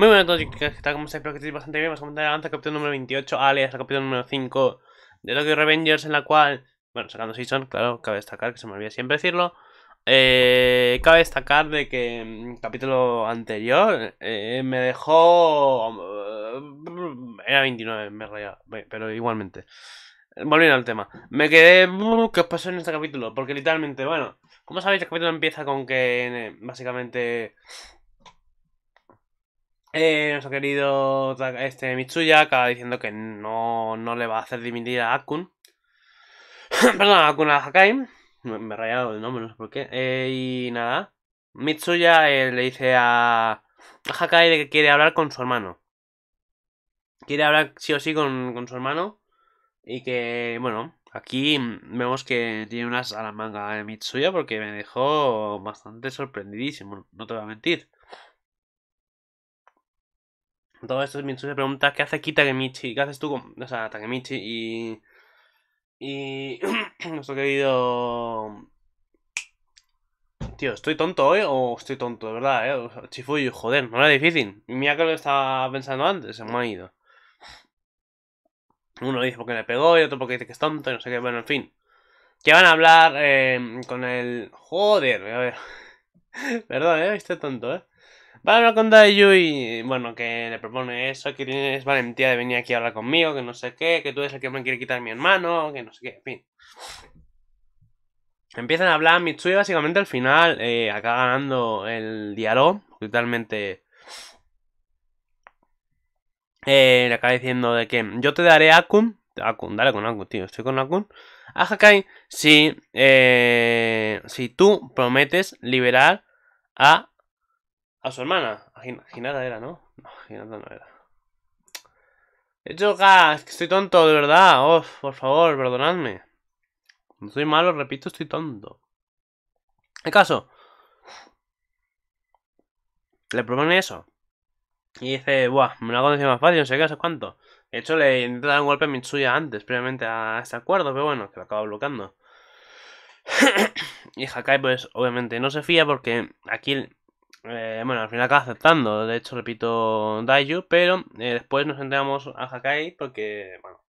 Muy buenas a todos, ¿qué tal? ¿Cómo estáis? Espero que estéis bastante bien. Vamos a comentar avance el capítulo número 28, alias el capítulo número 5 de Tokyo Revengers, en la cual, bueno, sacando Season, claro, cabe destacar, que se me olvida siempre decirlo, eh, cabe destacar de que el mm, capítulo anterior eh, me dejó... Mm, era 29, me rayaba, pero igualmente. Volviendo al tema, me quedé... ¿Qué os pasó en este capítulo? Porque literalmente, bueno, como sabéis, el capítulo empieza con que eh, básicamente eh, ha querido este Mitsuya acaba diciendo que no, le va a hacer dimitir a Akun. Perdón, Akun a Hakai. Me, he rayado el nombre, no sé por qué. Eh, y nada. Mitsuya eh, le dice a, Hakai de que quiere hablar con su hermano. Quiere hablar sí o sí con, con su hermano. Y que, bueno, aquí vemos que tiene unas a la manga de Mitsuya porque me dejó bastante sorprendidísimo, no te voy a mentir. Todo esto es mi se pregunta ¿qué hace aquí Takemichi? ¿Qué haces tú con, o sea, Takemichi y y nuestro querido Tío, estoy tonto hoy o estoy tonto, de verdad, eh. O joder, no era difícil. Mira que lo estaba pensando antes, se me ha ido. Uno dice porque le pegó y otro porque dice que es tonto y no sé qué. Bueno, en fin. Que van a hablar eh, con el... Joder, a ver. Perdón, eh, estoy tonto, eh. Va a hablar con Daiju y bueno, que le propone eso, que tienes valentía de venir aquí a hablar conmigo, que no sé qué, que tú eres el que me quiere quitar mi hermano, que no sé qué, en fin. Empiezan a hablar, Mitsui básicamente al final eh, acaba ganando el diálogo, totalmente... Eh, le acaba diciendo de que yo te daré Akun, Akun, dale con Akun, tío, estoy con Akun. A Hakai, si, eh, si tú prometes liberar a a su hermana. A era, ¿no? No, Ginata no era. He hecho gas, estoy tonto, de verdad. por favor, perdonadme. No soy malo, repito, estoy tonto. En caso. Le propone eso. Y dice, buah, me lo hago decir más fácil, no sé qué, no sé cuánto. De hecho, le intenta dar un golpe a Mitsuya antes, previamente a este acuerdo, pero bueno, que lo acaba bloqueando. y Hakai, pues, obviamente no se fía porque aquí eh, bueno, al final acaba aceptando, de hecho, repito, Daiju, pero eh, después nos entramos a Hakai porque, bueno,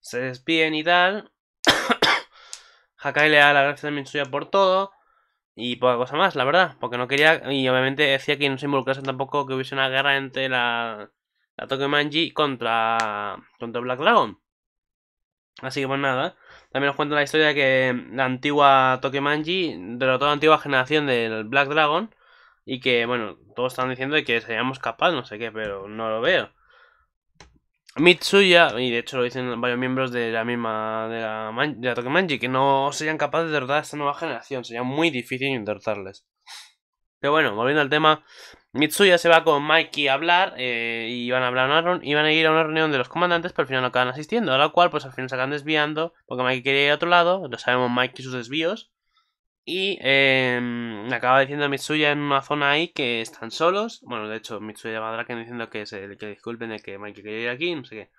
se despiden y tal. Hakai le da la gracia a Mitsuya por todo y poca cosa más, la verdad, porque no quería, y obviamente decía que no se involucrasen tampoco que hubiese una guerra entre la, la Tokemanji contra, contra Black Dragon. Así que pues nada, también nos cuenta la historia de que la antigua Tokemanji derrotó a la antigua generación del Black Dragon y que, bueno, todos están diciendo que seríamos capaces, no sé qué, pero no lo veo. Mitsuya, y de hecho lo dicen varios miembros de la misma, de la, de que no serían capaces de derrotar a esta nueva generación, sería muy difícil derrotarles. Pero bueno, volviendo al tema, Mitsuya se va con Mikey a hablar eh, y van a hablar iban a ir a una reunión de los comandantes, pero al final no acaban asistiendo, a la cual pues al final se acaban desviando, porque Mikey quería ir a otro lado, lo sabemos Mikey y sus desvíos, y me em, acaba diciendo Mitsuya en una zona ahí que están solos. Bueno, de hecho, Mitsuya va a Draken diciendo que, se, que disculpen de que Mikey quería ir aquí, no sé qué.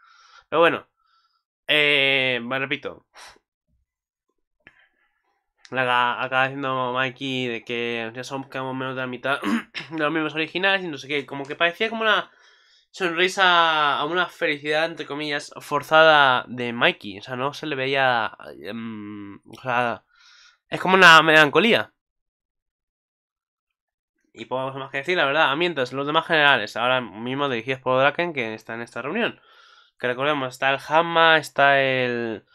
Pero bueno, eh, me repito. acaba diciendo Mikey de que ya somos quedamos menos de la mitad de los mismos originales y no sé qué. Como que parecía como una sonrisa, a una felicidad, entre comillas, forzada de Mikey. O sea, no se le veía... Em, o sea, es como una melancolía. Y poco más que decir, la verdad, ah, Mientras, los demás generales, ahora mismo dirigidos por Draken, que está en esta reunión. Que recordemos, está el Hamma, está el...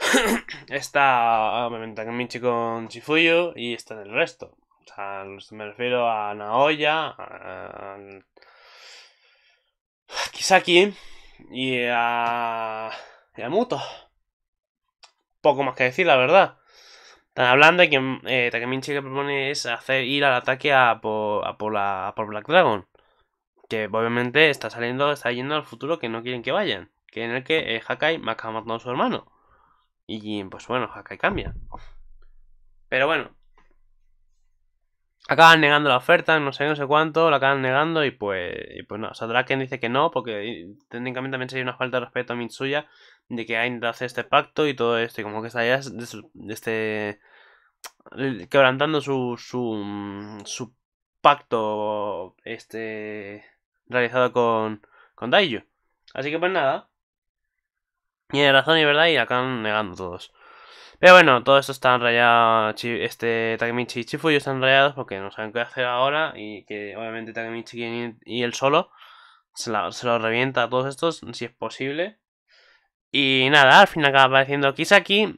está, obviamente, ah, Michi con Chifuyo y está el resto. O sea, me refiero a Naoya, a Kisaki y a, y a Muto. Poco más que decir, la verdad. Están hablando de que eh, que propone es hacer ir al ataque a por, la, Black Dragon. Que obviamente está saliendo, está yendo al futuro que no quieren que vayan. Que en el que eh, Hakai me acaba matando a su hermano. Y pues bueno, Hakai cambia. Pero bueno. Acaban negando la oferta, no sé, no sé cuánto, la acaban negando y pues, y pues no. O dice que no, porque eh, técnicamente también sería una falta de respeto a Mitsuya de que Ainda hace este pacto y todo esto, y como que está ya este, quebrantando su, mm, su, pacto este, realizado con, con Daiju. Así que pues nada, tiene razón y verdad y acaban negando todos. Pero bueno, todo esto está enrayado. Este Takemichi y Chifuyu están enrayados porque no saben qué hacer ahora. Y que obviamente Takemichi y él solo se, se lo revienta a todos estos si es posible. Y nada, al final acaba apareciendo Kisaki.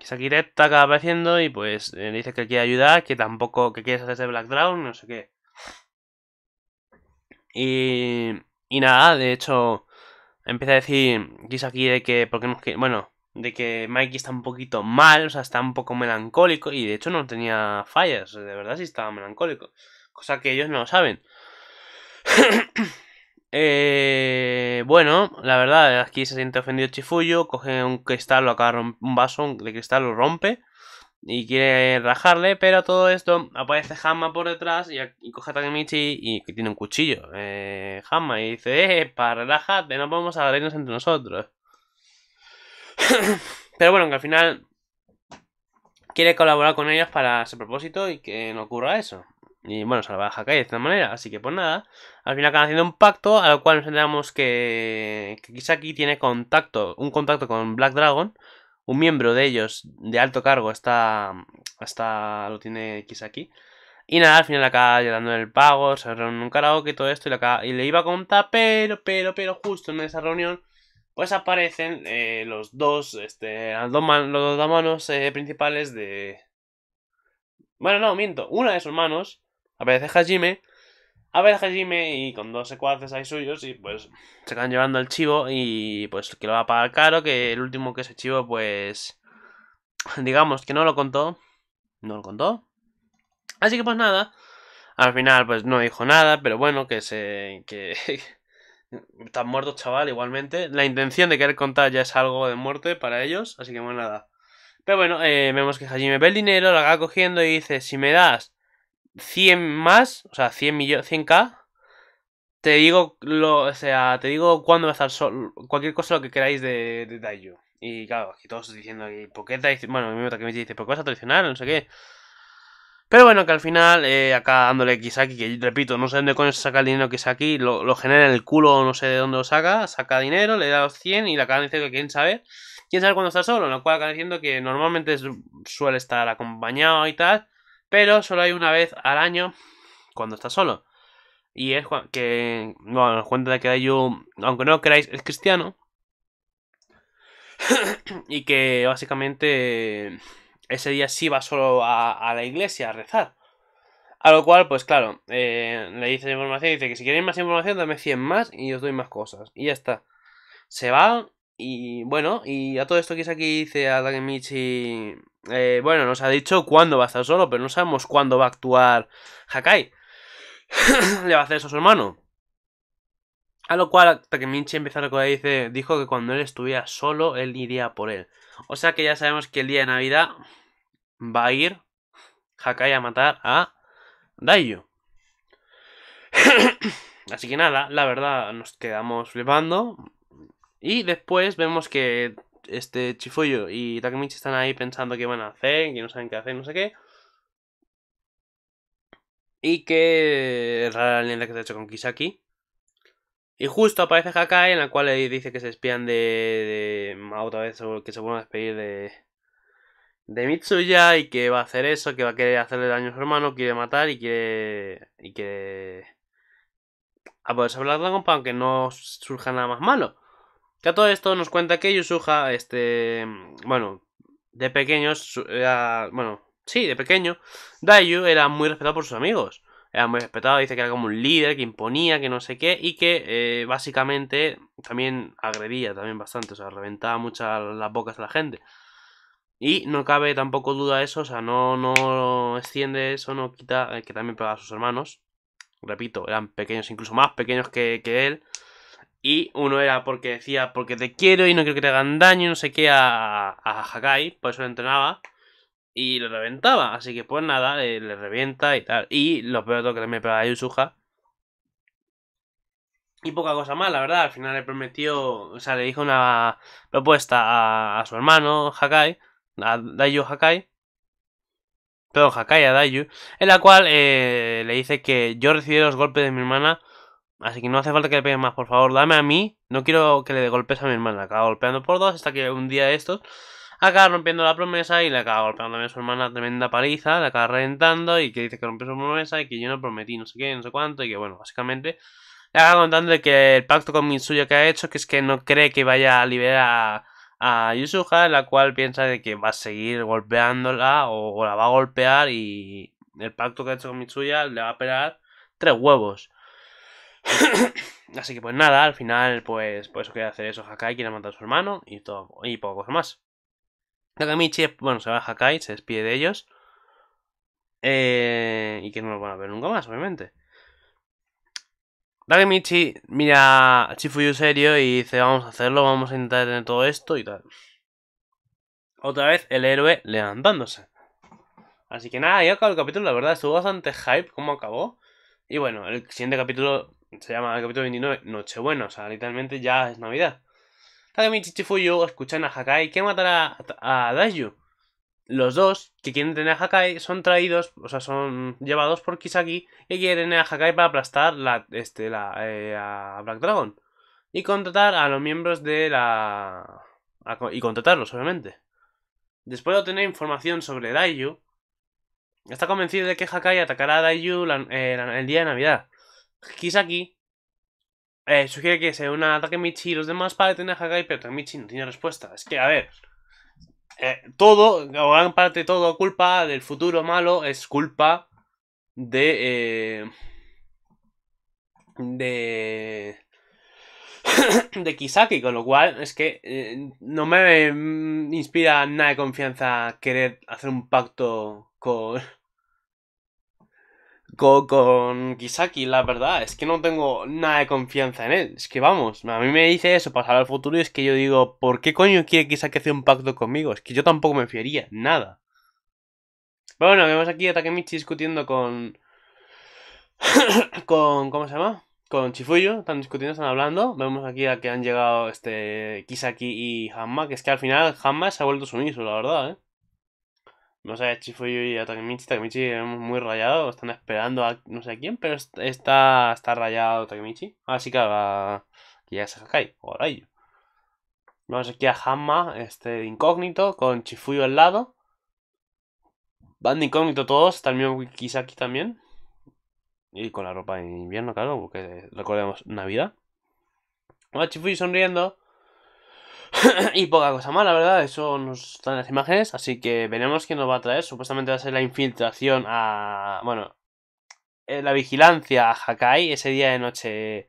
Kisaki Recta acaba apareciendo y pues le eh, dice que quiere ayudar, que tampoco, que quiere hacerse Black Drown, no sé qué. Y, y nada, de hecho, empieza a decir Kisaki de que, porque bueno, de que Mikey está un poquito mal, o sea, está un poco melancólico y de hecho no tenía fallas, de verdad sí estaba melancólico, cosa que ellos no lo saben. Eh, bueno, la verdad, aquí se siente ofendido chifullo, coge un cristal, lo un vaso de cristal, lo rompe y quiere rajarle, pero todo esto aparece Hamma por detrás y, coge a Takemichi y que tiene un cuchillo. Eh, Hamma y dice, eh, para relajarte, no podemos a entre nosotros. pero bueno, que al final quiere colaborar con ellos para ese propósito y que no ocurra eso. Y bueno, va a calle de esta manera. Así que pues nada. Al final acaban haciendo un pacto. Al cual nos enteramos que, Kisaki tiene contacto. Un contacto con Black Dragon. Un miembro de ellos de alto cargo está. Hasta lo tiene Kisaki. Y nada, al final acaba llegando el pago. Se reúnen un karaoke y todo esto. Y, acaba, y le iba a contar. Pero, pero, pero, justo en esa reunión. Pues aparecen eh, los dos. Este. Los dos, los dos manos eh, principales de. Bueno, no, miento. Una de sus manos Aparece Hajime. Aparece Hajime y con dos secuaces ahí suyos y pues se van llevando el chivo y pues que lo va a pagar caro, que el último que el chivo pues digamos que no lo contó. No lo contó. Así que pues nada. Al final pues no dijo nada, pero bueno, que se... que... Están muertos, chaval, igualmente. La intención de querer contar ya es algo de muerte para ellos, así que bueno, nada. Pero bueno, eh, vemos que Hajime ve el dinero, lo acaba cogiendo y dice, si me das 100 más, o sea, 100 millones, 100k, te digo lo, o sea, te digo cuándo va a estar solo cualquier cosa lo que queráis de, de Daiju. Y claro, aquí todos diciendo, ¿por qué Bueno, mi que me dice, ¿por qué vas a traicionar? No sé qué. Pero bueno, que al final, eh, acá dándole Kisaki, que repito, no sé dónde coño saca el dinero que es lo, lo genera en el culo, no sé de dónde lo saca, saca dinero, le da los 100 y la acaban diciendo que quién sabe. quién sabe cuándo está solo, lo cual acaba diciendo que normalmente suele estar acompañado y tal, pero solo hay una vez al año cuando está solo. Y es que, bueno, nos cuenta de que un... aunque no lo queráis, es cristiano. y que básicamente ese día sí va solo a, la iglesia a rezar. A lo cual, pues claro, eh, le dice la información dice que si queréis más información, dame 100 más y os doy más cosas. Y ya está. Se va y bueno, y a todo esto que es aquí dice a Takemichi. Eh, bueno, nos ha dicho cuándo va a estar solo, pero no sabemos cuándo va a actuar Hakai. Le va a hacer eso a su hermano. A lo cual Takemichi empieza a recordar y dice, dijo que cuando él estuviera solo, él iría por él. O sea que ya sabemos que el día de Navidad va a ir Hakai a matar a Daiju. Así que nada, la verdad nos quedamos flipando. Y después vemos que este Chifuyo y Takemichi están ahí pensando qué van a hacer, que no saben qué hacer, no sé qué. Y que es rara la que se ha hecho con Kisaki. Y justo aparece Hakai en la cual dice que se espían de, de otra vez que se vuelven a despedir de, de Mitsuya y que va a hacer eso, que va a querer hacerle daño a su hermano, quiere matar y quiere. y que a poder hablar con para que no surja nada más malo. Que a todo esto nos cuenta que Yusuha, este, bueno, de pequeños, bueno, sí, de pequeño, Daiyu era muy respetado por sus amigos. Era muy respetado, dice que era como un líder, que imponía, que no sé qué, y que eh, básicamente también agredía también bastante, o sea, reventaba muchas las bocas de la gente. Y no cabe tampoco duda eso, o sea, no, no extiende eso, no quita eh, que también pegaba a sus hermanos. Repito, eran pequeños, incluso más pequeños que, que él. Y uno era porque decía, porque te quiero y no quiero que te hagan daño, no sé qué, a, a Hakai, por eso lo entrenaba. Y lo reventaba, así que pues nada, eh, le, revienta y tal. Y lo peor que le me pega a Yusuha. Y poca cosa más, la verdad. Al final le prometió, o sea, le dijo una propuesta a, su hermano, Hakai, a Dayu Hakai. Perdón, Hakai a Dayu. En la cual eh, le dice que yo recibí los golpes de mi hermana Así que no hace falta que le peguen más, por favor, dame a mí. No quiero que le golpes a mi hermana. acaba golpeando por dos hasta que un día de estos acaba rompiendo la promesa y le acaba golpeando a su hermana tremenda paliza, le acaba reventando y que dice que rompe su promesa y que yo no prometí no sé qué, no sé cuánto y que bueno, básicamente le acaba contando de que el pacto con Mitsuya que ha hecho que es que no cree que vaya a liberar a, a Yusuha, la cual piensa de que va a seguir golpeándola o, o la va a golpear y el pacto que ha hecho con Mitsuya le va a pegar tres huevos. Así que pues nada, al final pues por pues eso quiere hacer eso Hakai, quiere matar a su hermano y todo y poco más. Takamichi, bueno, se va a Hakai, se despide de ellos. Eh, y que no lo van a ver nunca más, obviamente. Takemichi mira a Chifuyu serio y dice, vamos a hacerlo, vamos a intentar tener todo esto y tal. Otra vez el héroe levantándose. Así que nada, ya acabó el capítulo, la verdad, estuvo bastante hype como acabó. Y bueno, el siguiente capítulo se llama el capítulo 29 Nochebuena, o sea, literalmente ya es Navidad. Kagami y Chichifuyu escuchan a Hakai que matará a, Daiju. Los dos que quieren tener a Hakai son traídos, o sea, son llevados por Kisaki y quieren a Hakai para aplastar la, este, la, eh, a Black Dragon. Y contratar a los miembros de la... y contratarlos, obviamente. Después de obtener información sobre Daiju, está convencido de que Hakai atacará a Daiju eh, el día de Navidad Kisaki eh, sugiere que sea una ataque Takemichi y los demás para detener a Hagai, pero Takemichi no tiene respuesta. Es que, a ver, eh, todo, o gran parte de todo, culpa del futuro malo es culpa de. Eh, de. de Kisaki, con lo cual es que no me mm, inspira nada de confianza querer hacer un pacto con, con, Kisaki, la verdad, es que no tengo nada de confianza en él. Es que vamos, a mí me dice eso, pasar al futuro y es que yo digo, ¿por qué coño quiere Kisaki hacer un pacto conmigo? Es que yo tampoco me fiaría, nada. bueno, vemos aquí a Takemichi discutiendo con... con... ¿cómo se llama? Con Chifuyo, están discutiendo, están hablando. Vemos aquí a que han llegado este Kisaki y Hamma, que es que al final Hamma se ha vuelto su sumiso, la verdad, ¿eh? no sé, Chifuyu y a Takemichi, Takemichi muy rayado, están esperando a no sé a quién, pero está, está rayado Takemichi. Así ah, que, ya se Hakai, o rayo. Vamos aquí a Hanma, este incógnito, con Chifuyo al lado. Van de incógnito todos, también aquí también. Y con la ropa de invierno, claro, porque recordemos Navidad. a ah, Chifuyo sonriendo. y poca cosa más, la verdad, eso nos traen las imágenes, así que veremos qué nos va a traer. Supuestamente va a ser la infiltración a. Bueno, eh, la vigilancia a Hakai ese día de noche.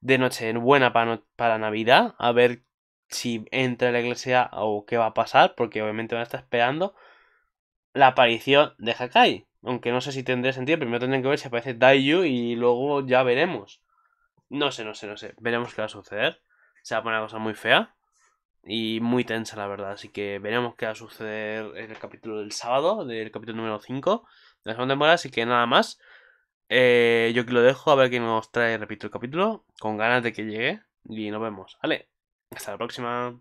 De noche buena para, para Navidad, a ver si entra a la iglesia o qué va a pasar, porque obviamente van a estar esperando la aparición de Hakai. Aunque no sé si tendré sentido, primero tendrán que ver si aparece Daiyu y luego ya veremos. No sé, no sé, no sé. Veremos qué va a suceder. Se va a poner una cosa muy fea y muy tensa, la verdad. Así que veremos qué va a suceder en el capítulo del sábado, del capítulo número 5 de la segunda temporada. Así que nada más. Eh, yo aquí lo dejo, a ver qué nos trae, repito, el capítulo. Con ganas de que llegue. Y nos vemos, ¿vale? Hasta la próxima.